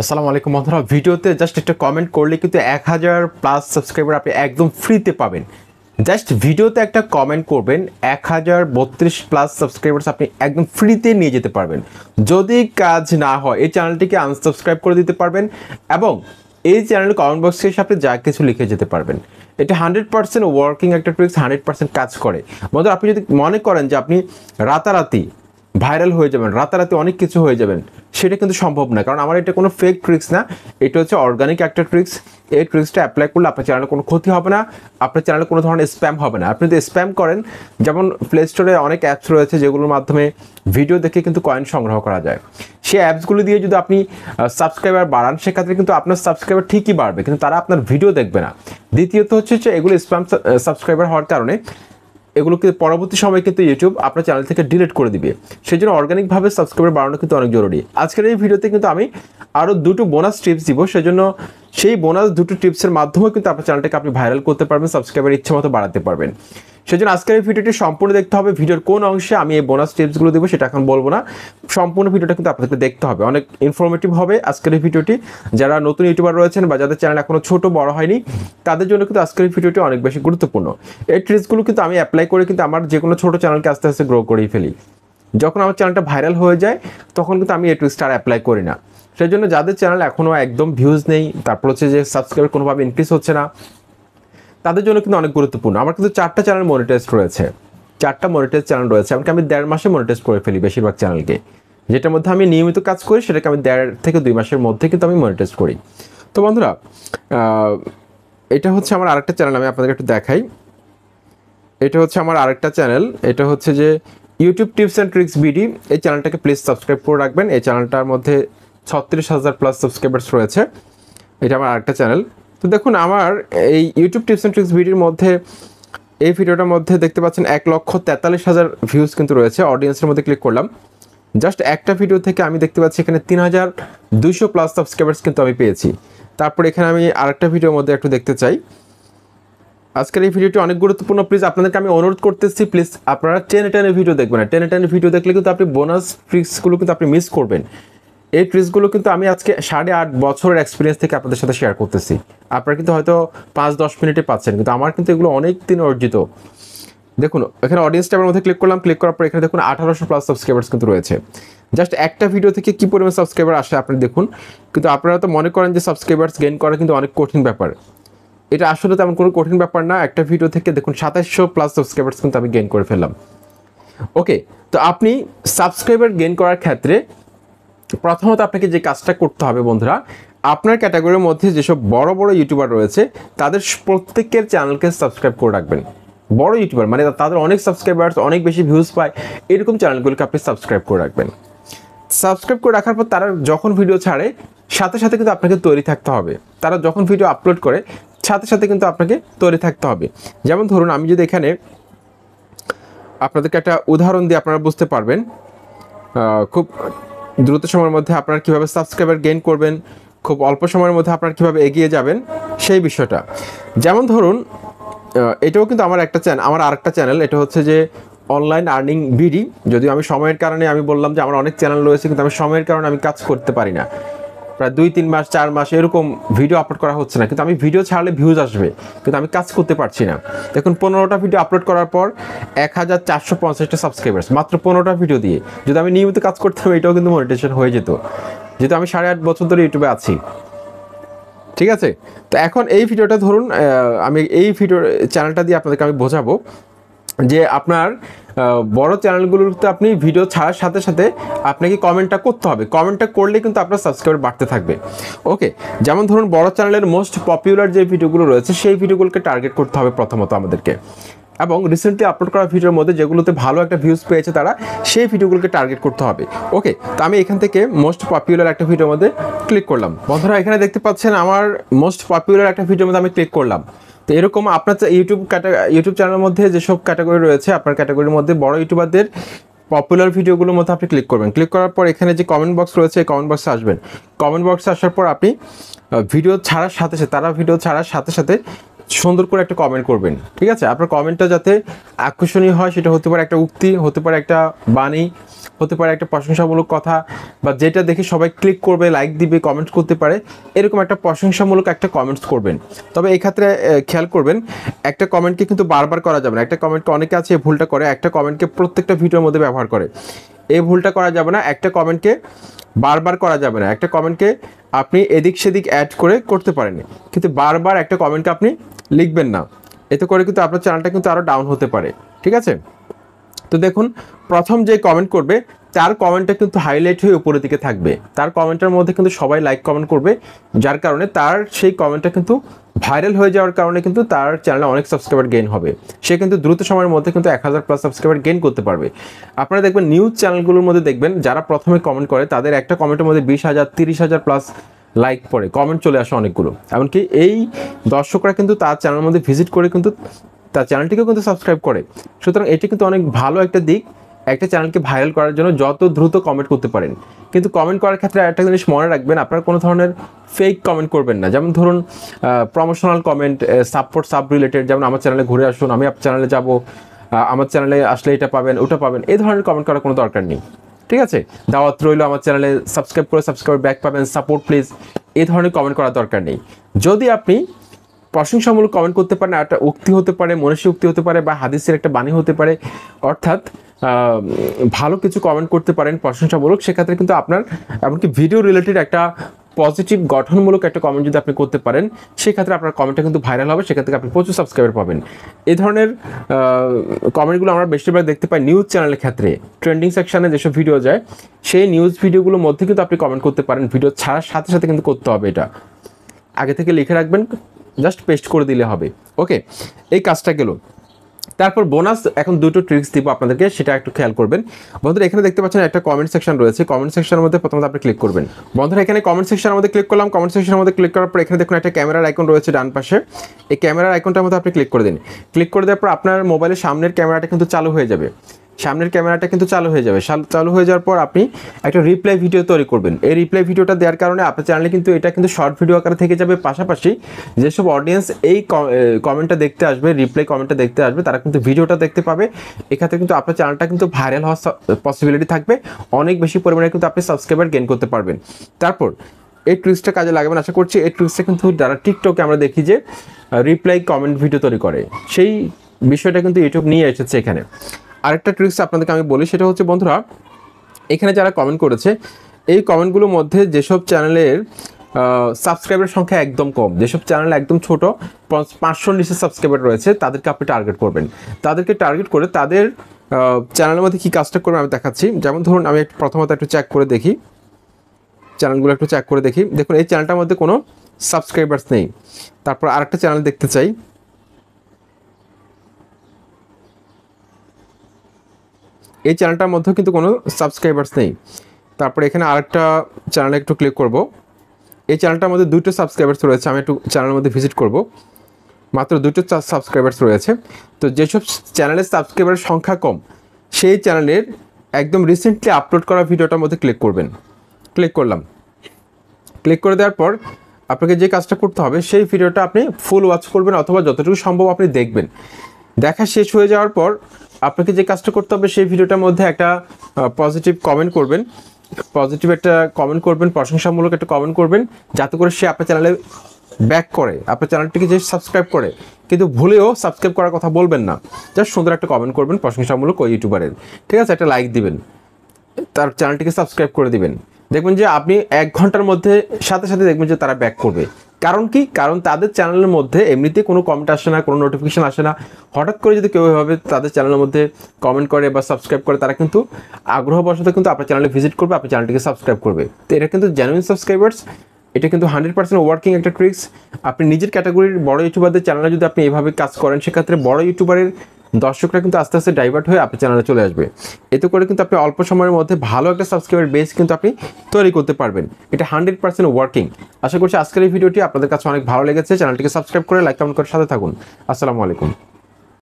আসসালামু আলাইকুম বন্ধুরা ভিডিওতে জাস্ট একটা কমেন্ট করলে কিন্তু এক হাজার প্লাস সাবস্ক্রাইবার আপনি একদম ফ্রিতে পাবেন জাস্ট ভিডিওতে একটা কমেন্ট করবেন এক হাজার বত্রিশ প্লাস সাবস্ক্রাইবার্স আপনি একদম ফ্রিতে নিয়ে যেতে পারবেন যদি কাজ না হয় এই চ্যানেলটিকে আনসাবস্ক্রাইব করে দিতে পারবেন এবং এই চ্যানেল কমেন্ট বক্সে এসে আপনি যা কিছু লিখে যেতে পারবেন এটা হান্ড্রেড পার্সেন্ট ওয়ার্কিং একটা ট্রিক্স হান্ডরেড পার্সেন্ট কাজ করে বন্ধু আপনি যদি মনে করেন যে আপনি রাতারাতি ভাইরাল হয়ে যাবেন রাতারাতি অনেক কিছু হয়ে যাবেন সেটা কিন্তু সম্ভব না কারণ আমার এটা কোনো ফেক ট্রিক্স না এটা হচ্ছে অর্গানিক একটা ট্রিক্স এই ট্রিক্সটা অ্যাপ্লাই করলে আপনার চ্যানেলে কোনো ক্ষতি হবে না আপনার চ্যানেলে কোনো ধরনের স্প্যাম হবে না আপনি যদি স্প্যাম করেন যেমন প্লে স্টোরে অনেক অ্যাপস রয়েছে যেগুলোর মাধ্যমে ভিডিও দেখে কিন্তু কয়েন সংগ্রহ করা যায় সেই অ্যাপসগুলো দিয়ে যদি আপনি সাবস্ক্রাইবার বাড়ান সেক্ষেত্রে কিন্তু আপনার সাবস্ক্রাইবার ঠিকই বাড়বে কিন্তু তারা আপনার ভিডিও দেখবে না দ্বিতীয়ত হচ্ছে যে এগুলো স্প্যাম সাবস্ক্রাইবার হওয়ার কারণে এগুলো কিন্তু পরবর্তী সময় কিন্তু ইউটিউব আপনার চ্যানেল থেকে ডিলিট করে দিবে সেই জন্য অর্গানিকভাবে সাবস্ক্রাইবার বাড়ানো কিন্তু অনেক জরুরি আজকের এই ভিডিওতে কিন্তু আমি আরও দুটো বোনাস টিপস দিব সেজন্য সেই বোনাস দুটো টিপসের মাধ্যমে কিন্তু আপনার চ্যানেলটাকে আপনি ভাইরাল করতে পারবেন সাবস্ক্রাইবার ইচ্ছে মতো বাড়াতে পারবেন জন্য আজকের এই ভিডিওটি সম্পূর্ণ দেখতে হবে ভিডিওর কোন অংশে আমি এই বোনাস টিপসগুলো দেবো সেটা এখন বলবো না সম্পূর্ণ ভিডিওটা কিন্তু আপনাদেরকে দেখতে হবে অনেক ইনফরমেটিভ হবে আজকের এই ভিডিওটি যারা নতুন ইউটিউবার রয়েছেন বা যাদের চ্যানেল এখনও ছোট বড় হয়নি তাদের জন্য কিন্তু আজকের এই ভিডিওটি অনেক বেশি গুরুত্বপূর্ণ এই ট্রিপসগুলো কিন্তু আমি অ্যাপ্লাই করে কিন্তু আমার যে কোনো ছোটো চ্যানেলকে আস্তে আস্তে গ্রো করেই ফেলি যখন আমার চ্যানেলটা ভাইরাল হয়ে যায় তখন কিন্তু আমি এই ট্রিক্সটা আর অ্যাপ্লাই করি না সেই জন্য যাদের চ্যানেল এখনও একদম ভিউজ নেই তারপর হচ্ছে যে সাবস্ক্রাইব কোনোভাবে ইনক্রিজ হচ্ছে না তাদের জন্য কিন্তু অনেক গুরুত্বপূর্ণ আমার কিন্তু চারটা চ্যানেল মনিটাইজ রয়েছে চারটা মনিটাইজ চ্যানেল রয়েছে এমনকি আমি দেড় মাসে মনিটাইজ করে ফেলি বেশিরভাগ চ্যানেলকে যেটার মধ্যে আমি নিয়মিত কাজ করি সেটাকে আমি দেড় থেকে দুই মাসের মধ্যে কিন্তু আমি মনিটাইজ করি তো বন্ধুরা এটা হচ্ছে আমার আরেকটা চ্যানেল আমি আপনাদের একটু দেখাই এটা হচ্ছে আমার আরেকটা চ্যানেল এটা হচ্ছে যে YouTube tips and tricks BD এই চ্যানেলটাকে প্লিজ সাবস্ক্রাইব করে রাখবেন এই চ্যানেলটার মধ্যে ছত্রিশ হাজার প্লাস সাবস্ক্রাইবার্স রয়েছে এটা আমার আরেকটা চ্যানেল তো দেখুন আমার এই ইউটিউব টিপস অ্যান্ড ট্রিক্স ভিডিওর মধ্যে এই ভিডিওটার মধ্যে দেখতে পাচ্ছেন এক লক্ষ তেতাল্লিশ হাজার ভিউজ কিন্তু রয়েছে অডিয়েন্সের মধ্যে ক্লিক করলাম জাস্ট একটা ভিডিও থেকে আমি দেখতে পাচ্ছি এখানে তিন হাজার দুইশো প্লাস সাবস্ক্রাইবার্স কিন্তু আমি পেয়েছি তারপর এখানে আমি আরেকটা ভিডিওর মধ্যে একটু দেখতে চাই আজকের এই ভিডিওটি অনেক গুরুত্বপূর্ণ প্লিজ আপনাদেরকে আমি অনুরোধ করতেছি প্লিজ আপনারা টেনে টেনে ভিডিও দেখবেন টেনে টেনে ভিডিও দেখলে কিন্তু আপনি বোনাস ট্রিক্সগুলো কিন্তু আপনি মিস করবেন এই ট্রিক্সগুলো কিন্তু আমি আজকে সাড়ে আট বছরের এক্সপিরিয়েন্স থেকে আপনাদের সাথে শেয়ার করতেছি আপনারা কিন্তু হয়তো পাঁচ দশ মিনিটে পাচ্ছেন কিন্তু আমার কিন্তু এগুলো অনেক দিন অর্জিত দেখুন এখানে অডিয়েন্স ট্যাবের মধ্যে ক্লিক করলাম ক্লিক করার পর এখানে দেখুন আঠারোশো প্লাস সাবস্ক্রাইবার্স কিন্তু রয়েছে জাস্ট একটা ভিডিও থেকে কী পরিমাণ সাবস্ক্রাইবার আসে আপনি দেখুন কিন্তু আপনারা তো মনে করেন যে সাবস্ক্রাইবার্স গেইন করা কিন্তু অনেক কঠিন ব্যাপার এটা আসলে তেমন কোনো কঠিন ব্যাপার না একটা ভিডিও থেকে দেখুন সাতাশশো প্লাস সাবস্ক্রাইবার্স কিন্তু আমি গেইন করে ফেললাম ওকে তো আপনি সাবস্ক্রাইবার গেইন করার ক্ষেত্রে প্রথমত আপনাকে যে কাজটা করতে হবে বন্ধুরা আপনার ক্যাটাগরির মধ্যে যেসব বড় বড় ইউটিউবার রয়েছে তাদের প্রত্যেকের চ্যানেলকে সাবস্ক্রাইব করে রাখবেন বড় ইউটিউবার মানে তাদের অনেক সাবস্ক্রাইবার্স অনেক বেশি ভিউজ পায় এরকম চ্যানেলগুলোকে আপনি সাবস্ক্রাইব করে রাখবেন সাবস্ক্রাইব করে রাখার পর তারা যখন ভিডিও ছাড়ে সাথে সাথে কিন্তু আপনাকে তৈরি থাকতে হবে তারা যখন ভিডিও আপলোড করে সাথে সাথে কিন্তু আপনাকে তৈরি থাকতে হবে যেমন ধরুন আমি যদি এখানে আপনাদেরকে একটা উদাহরণ দিয়ে আপনারা বুঝতে পারবেন খুব দ্রুত সময়ের মধ্যে আপনারা কীভাবে সাবস্ক্রাইবার গেইন করবেন খুব অল্প সময়ের মধ্যে আপনারা কীভাবে এগিয়ে যাবেন সেই বিষয়টা যেমন ধরুন এটাও কিন্তু আমার একটা চ্যানেল আমার আরেকটা চ্যানেল এটা হচ্ছে যে অনলাইন আর্নিং বিডি যদিও আমি সময়ের কারণে আমি বললাম যে আমার অনেক চ্যানেল রয়েছে কিন্তু আমি সময়ের কারণে আমি কাজ করতে পারি না প্রায় দুই তিন মাস চার মাস এরকম ভিডিও আপলোড করা হচ্ছে না কিন্তু আমি ভিডিও ছাড়লে ভিউজ আসবে কিন্তু আমি কাজ করতে পারছি না দেখুন পনেরোটা ভিডিও আপলোড করার পর এক হাজার চারশো পঞ্চাশটা সাবস্ক্রাইবার্স মাত্র পনেরোটা ভিডিও দিয়ে যদি আমি নিয়মিত কাজ করতাম এটাও কিন্তু মনিটেশন হয়ে যেত যেহেতু আমি সাড়ে আট বছর ধরে ইউটিউবে আছি ঠিক আছে তো এখন এই ভিডিওটা ধরুন আমি এই ভিডিও চ্যানেলটা দিয়ে আপনাদেরকে আমি বোঝাবো যে আপনার বড় চ্যানেলগুলোতে আপনি ভিডিও ছাড়ার সাথে সাথে আপনাকে কমেন্টটা করতে হবে কমেন্টটা করলে কিন্তু আপনার সাবস্ক্রাইবার বাড়তে থাকবে ওকে যেমন ধরুন বড় চ্যানেলের মোস্ট পপুলার যে ভিডিওগুলো রয়েছে সেই ভিডিওগুলোকে টার্গেট করতে হবে প্রথমত আমাদেরকে এবং রিসেন্টলি আপলোড করা ভিডিওর মধ্যে যেগুলোতে ভালো একটা ভিউজ পেয়েছে তারা সেই ভিডিওগুলোকে টার্গেট করতে হবে ওকে তো আমি এখান থেকে মোস্ট পপুলার একটা ভিডিওর মধ্যে ক্লিক করলাম বন্ধুরা এখানে দেখতে পাচ্ছেন আমার মোস্ট পপুলার একটা ভিডিওর মধ্যে আমি ক্লিক করলাম তো এরকম আপনার ইউটিউব ইউটিউব চ্যানেলের মধ্যে যেসব ক্যাটাগরি রয়েছে আপনার ক্যাটাগরির মধ্যে বড় ইউটিউবারদের পপুলার ভিডিওগুলোর মধ্যে আপনি ক্লিক করবেন ক্লিক করার পর এখানে যে কমেন্ট বক্স রয়েছে এই কমেন্ট বক্সে আসবেন কমেন্ট বক্সে আসার পর আপনি ভিডিও ছাড়ার সাথে সাথে তারা ভিডিও ছাড়ার সাথে সাথে সুন্দর করে একটা কমেন্ট করবেন ঠিক আছে আপনার কমেন্টটা যাতে আকর্ষণীয় হয় সেটা হতে পারে একটা উক্তি হতে পারে একটা বাণী হতে পারে একটা প্রশংসামূলক কথা বা যেটা দেখে সবাই ক্লিক করবে লাইক দিবে কমেন্ট করতে পারে এরকম একটা প্রশংসামূলক একটা কমেন্টস করবেন তবে এক্ষেত্রে খেয়াল করবেন একটা কমেন্টকে কিন্তু বারবার করা যাবে না একটা কমেন্টকে অনেকে আছে ভুলটা করে একটা কমেন্টকে প্রত্যেকটা ভিডিওর মধ্যে ব্যবহার করে এই ভুলটা করা যাবে না একটা কমেন্টকে বারবার করা যাবে না একটা কমেন্টকে আপনি এদিক সেদিক অ্যাড করে করতে পারেন কিন্তু বারবার একটা কমেন্টকে আপনি লিখবেন না এতে করে কিন্তু আপনার চ্যানেলটা কিন্তু আরও ডাউন হতে পারে ঠিক আছে তো দেখুন প্রথম যে কমেন্ট করবে তার কমেন্টটা কিন্তু হাইলাইট হয়ে উপরের দিকে থাকবে তার কমেন্টের মধ্যে কিন্তু সবাই লাইক কমেন্ট করবে যার কারণে তার সেই কমেন্টটা কিন্তু ভাইরাল হয়ে যাওয়ার কারণে কিন্তু তার চ্যানেলে অনেক সাবস্ক্রাইবার গেইন হবে সে কিন্তু দ্রুত সময়ের মধ্যে কিন্তু এক হাজার প্লাস সাবস্ক্রাইবার গেইন করতে পারবে আপনারা দেখবেন নিউজ চ্যানেলগুলোর মধ্যে দেখবেন যারা প্রথমে কমেন্ট করে তাদের একটা কমেন্টের মধ্যে বিশ হাজার তিরিশ হাজার প্লাস লাইক পড়ে কমেন্ট চলে আসে অনেকগুলো এমনকি এই দর্শকরা কিন্তু তার চ্যানেলের মধ্যে ভিজিট করে কিন্তু তার চ্যানেলটিকেও কিন্তু সাবস্ক্রাইব করে সুতরাং এটি কিন্তু অনেক ভালো একটা দিক একটা চ্যানেলকে ভাইরাল করার জন্য যত দ্রুত কমেন্ট করতে পারেন কিন্তু কমেন্ট করার ক্ষেত্রে একটা জিনিস মনে রাখবেন আপনার কোনো ধরনের ফেক কমেন্ট করবেন না যেমন ধরুন promotional comment support sub related যেমন আমার চ্যানেলে ঘুরে আসুন আমি আপনার চ্যানেলে যাব আমার চ্যানেলে আসলে এটা পাবেন ওটা পাবেন এই ধরনের কমেন্ট করার কোনো দরকার নেই ঠিক আছে দাওয়াত রইল আমার চ্যানেলে সাবস্ক্রাইব করে সাবস্ক্রাইব ব্যাক পাবেন সাপোর্ট প্লিজ এই ধরনের কমেন্ট করার দরকার নেই যদি আপনি প্রশংসামূলক কমেন্ট করতে পারেন একটা উক্তি হতে পারে মনীষী উক্তি হতে পারে বা হাদিসের একটা বাণী হতে পারে অর্থাৎ ভালো কিছু কমেন্ট করতে পারেন প্রশংসামূলক সেক্ষেত্রে কিন্তু আপনার এমনকি ভিডিও রিলেটেড একটা পজিটিভ গঠনমূলক একটা কমেন্ট যদি আপনি করতে পারেন সেক্ষেত্রে আপনার কমেন্টটা কিন্তু ভাইরাল হবে সেখান থেকে আপনি প্রচুর সাবস্ক্রাইবার পাবেন এ ধরনের কমেন্টগুলো আমরা বেশিরভাগ দেখতে পাই নিউজ চ্যানেলের ক্ষেত্রে ট্রেন্ডিং সেকশানে যেসব ভিডিও যায় সেই নিউজ ভিডিওগুলোর মধ্যে কিন্তু আপনি কমেন্ট করতে পারেন ভিডিও ছাড়ার সাথে সাথে কিন্তু করতে হবে এটা আগে থেকে লিখে রাখবেন জাস্ট পেস্ট করে দিলে হবে ওকে এই কাজটা গেলো তারপর বোনাস এখন দুটো ট্রিক্স দিব আপনাদেরকে সেটা একটু খেয়াল করবেন বন্ধুরা এখানে দেখতে পাচ্ছেন একটা কমেন্ট সেকশন রয়েছে কমেন্ট সেকশনের মধ্যে প্রথমত আপনি ক্লিক করবেন বন্ধুরা এখানে কমেন্ট সেকশনের মধ্যে ক্লিক করলাম কমেন্ট সেকশনের মধ্যে ক্লিক করার পর এখানে দেখুন একটা ক্যামেরার আইকন রয়েছে ডান পাশে এই ক্যামেরার আইকনটার মধ্যে আপনি ক্লিক করে দিন ক্লিক করে দেওয়ার পর আপনার মোবাইলের সামনের ক্যামেরাটা কিন্তু চালু হয়ে যাবে সামনের ক্যামেরাটা কিন্তু চালু হয়ে যাবে চালু হয়ে যাওয়ার পর আপনি একটা রিপ্লাই ভিডিও তৈরি করবেন এই রিপ্লাই ভিডিওটা দেওয়ার কারণে আপনার চ্যানেলে কিন্তু এটা কিন্তু শর্ট ভিডিও আকারে থেকে যাবে পাশাপাশি যেসব অডিয়েন্স এই কমেন্টটা দেখতে আসবে রিপ্লাই কমেন্টটা দেখতে আসবে তারা কিন্তু ভিডিওটা দেখতে পাবে এখানে কিন্তু আপনার চ্যানেলটা কিন্তু ভাইরাল হওয়ার পসিবিলিটি থাকবে অনেক বেশি পরিমাণে কিন্তু আপনি সাবস্ক্রাইবার গেন করতে পারবেন তারপর এই ট্রিক্সটা কাজে লাগবেন আশা করছি এই ট্রিক্সটা কিন্তু যারা টিকটকে আমরা দেখি যে রিপ্লাই কমেন্ট ভিডিও তৈরি করে সেই বিষয়টা কিন্তু ইউটিউব নিয়ে এসেছে এখানে আরেকটা ট্রিক্স আপনাদেরকে আমি বলি সেটা হচ্ছে বন্ধুরা এখানে যারা কমেন্ট করেছে এই কমেন্টগুলোর মধ্যে যেসব চ্যানেলের সাবস্ক্রাইবারের সংখ্যা একদম কম যেসব চ্যানেল একদম ছোট পাঁচশো নিচে সাবস্ক্রাইবার রয়েছে তাদেরকে আপনি টার্গেট করবেন তাদেরকে টার্গেট করে তাদের চ্যানেলের মধ্যে কী কাজটা করবেন আমি দেখাচ্ছি যেমন ধরুন আমি একটু প্রথমত একটু চেক করে দেখি চ্যানেলগুলো একটু চেক করে দেখি দেখুন এই চ্যানেলটার মধ্যে কোনো সাবস্ক্রাইবার্স নেই তারপর আরেকটা চ্যানেল দেখতে চাই এই চ্যানেলটার মধ্যেও কিন্তু কোনো সাবস্ক্রাইবার্স নেই তারপরে এখানে আরেকটা চ্যানেলে একটু ক্লিক করব এই চ্যানেলটার মধ্যে দুটো সাবস্ক্রাইবার্স রয়েছে আমি একটু চ্যানেলের মধ্যে ভিজিট করব মাত্র দুটো সাবস্ক্রাইবার্স রয়েছে তো যেসব চ্যানেলের সাবস্ক্রাইবারের সংখ্যা কম সেই চ্যানেলের একদম রিসেন্টলি আপলোড করা ভিডিওটার মধ্যে ক্লিক করবেন ক্লিক করলাম ক্লিক করে দেওয়ার পর আপনাকে যে কাজটা করতে হবে সেই ভিডিওটা আপনি ফুল ওয়াচ করবেন অথবা যতটুকু সম্ভব আপনি দেখবেন দেখা শেষ হয়ে যাওয়ার পর আপনাকে যে কাজটা করতে হবে সেই ভিডিওটার মধ্যে একটা পজিটিভ কমেন্ট করবেন পজিটিভ একটা কমেন্ট করবেন প্রশংসামূলক একটা কমেন্ট করবেন যাতে করে সে আপনার চ্যানেলে ব্যাক করে আপনার চ্যানেলটিকে যে সাবস্ক্রাইব করে কিন্তু ভুলেও সাবস্ক্রাইব করার কথা বলবেন না জাস্ট সুন্দর একটা কমেন্ট করবেন প্রশংসামূলক ওই ইউটিউবারের ঠিক আছে একটা লাইক দিবেন তার চ্যানেলটিকে সাবস্ক্রাইব করে দিবেন দেখবেন যে আপনি এক ঘন্টার মধ্যে সাথে সাথে দেখবেন যে তারা ব্যাক করবে কারণ কি কারণ তাদের চ্যানেলের মধ্যে এমনিতে কোনো কমেন্ট আসে না কোনো নোটিফিকেশান আসে না হঠাৎ করে যদি কেউ এভাবে তাদের চ্যানেলের মধ্যে কমেন্ট করে বা সাবস্ক্রাইব করে তারা কিন্তু আগ্রহবশত কিন্তু আপনার চ্যানেলে ভিজিট করবে আপনার চ্যানেলটিকে সাবস্ক্রাইব করবে তো এটা কিন্তু জেনুইন সাবস্ক্রাইবার্স এটা কিন্তু হান্ড্রেড পার্সেন্ট ওয়ার্কিং একটা ট্রিক্স আপনি নিজের ক্যাটাগরির বড় ইউটিউবারদের চ্যানেলে যদি আপনি এভাবে কাজ করেন সেক্ষেত্রে বড় ইউটিউবারের দর্শকরা কিন্তু আস্তে আস্তে ডাইভার্ট হয়ে আপনার চ্যানেলে চলে আসবে এতে করে কিন্তু আপনি অল্প সময়ের মধ্যে ভালো একটা সাবস্ক্রাইবার বেস কিন্তু আপনি তৈরি করতে পারবেন এটা হান্ড্রেড পার্সেন্ট ওয়ার্কিং আশা করছি আজকের এই ভিডিওটি আপনাদের কাছে অনেক ভালো লেগেছে চ্যানেলটিকে সাবস্ক্রাইব করে লাইক কমেন্ট করে সাথে থাকুন আসসালামু আলাইকুম